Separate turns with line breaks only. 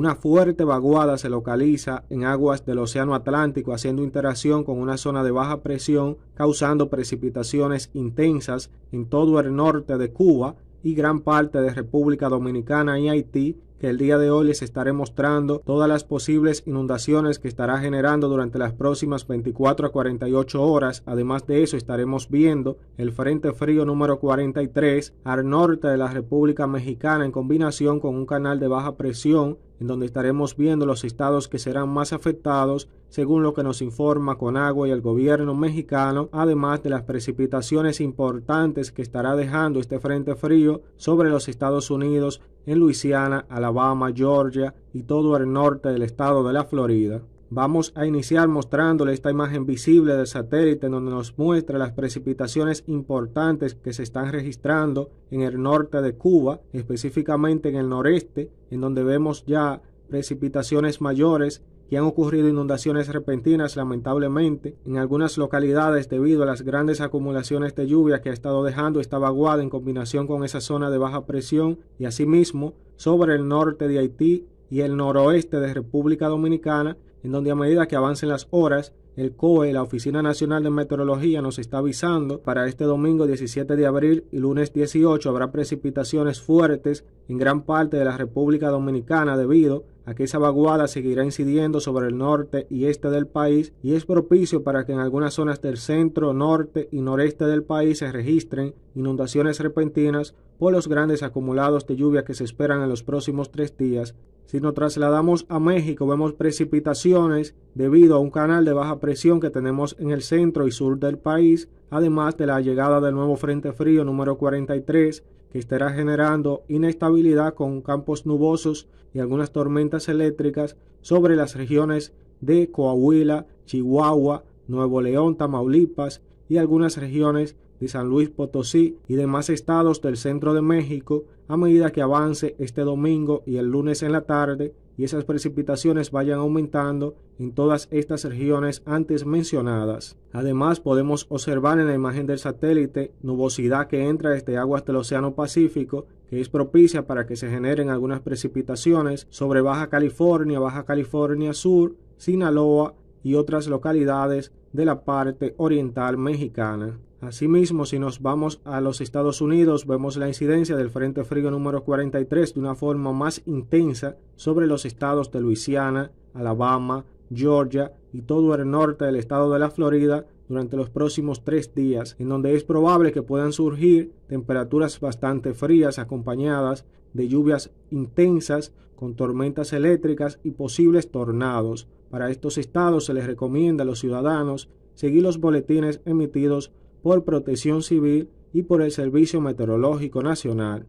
Una fuerte vaguada se localiza en aguas del Océano Atlántico haciendo interacción con una zona de baja presión causando precipitaciones intensas en todo el norte de Cuba y gran parte de República Dominicana y Haití el día de hoy les estaré mostrando todas las posibles inundaciones que estará generando durante las próximas 24 a 48 horas. Además de eso estaremos viendo el Frente Frío número 43 al norte de la República Mexicana en combinación con un canal de baja presión en donde estaremos viendo los estados que serán más afectados según lo que nos informa Conagua y el gobierno mexicano, además de las precipitaciones importantes que estará dejando este frente frío sobre los Estados Unidos en Luisiana, Alabama, Georgia y todo el norte del estado de la Florida. Vamos a iniciar mostrándole esta imagen visible del satélite donde nos muestra las precipitaciones importantes que se están registrando en el norte de Cuba, específicamente en el noreste, en donde vemos ya precipitaciones mayores y han ocurrido inundaciones repentinas lamentablemente en algunas localidades debido a las grandes acumulaciones de lluvia que ha estado dejando esta vaguada en combinación con esa zona de baja presión y asimismo sobre el norte de Haití y el noroeste de República Dominicana en donde a medida que avancen las horas, el COE, la Oficina Nacional de Meteorología, nos está avisando para este domingo 17 de abril y lunes 18 habrá precipitaciones fuertes en gran parte de la República Dominicana debido a que esa vaguada seguirá incidiendo sobre el norte y este del país y es propicio para que en algunas zonas del centro, norte y noreste del país se registren inundaciones repentinas por los grandes acumulados de lluvia que se esperan en los próximos tres días si nos trasladamos a México, vemos precipitaciones debido a un canal de baja presión que tenemos en el centro y sur del país, además de la llegada del nuevo Frente Frío número 43, que estará generando inestabilidad con campos nubosos y algunas tormentas eléctricas sobre las regiones de Coahuila, Chihuahua, Nuevo León, Tamaulipas y algunas regiones de San Luis Potosí y demás estados del centro de México a medida que avance este domingo y el lunes en la tarde y esas precipitaciones vayan aumentando en todas estas regiones antes mencionadas. Además, podemos observar en la imagen del satélite nubosidad que entra desde aguas del Océano Pacífico que es propicia para que se generen algunas precipitaciones sobre Baja California, Baja California Sur, Sinaloa y otras localidades de la parte oriental mexicana. Asimismo, si nos vamos a los Estados Unidos, vemos la incidencia del Frente Frío número 43 de una forma más intensa sobre los estados de Luisiana, Alabama, Georgia y todo el norte del estado de la Florida durante los próximos tres días, en donde es probable que puedan surgir temperaturas bastante frías acompañadas de lluvias intensas con tormentas eléctricas y posibles tornados. Para estos estados se les recomienda a los ciudadanos seguir los boletines emitidos por Protección Civil y por el Servicio Meteorológico Nacional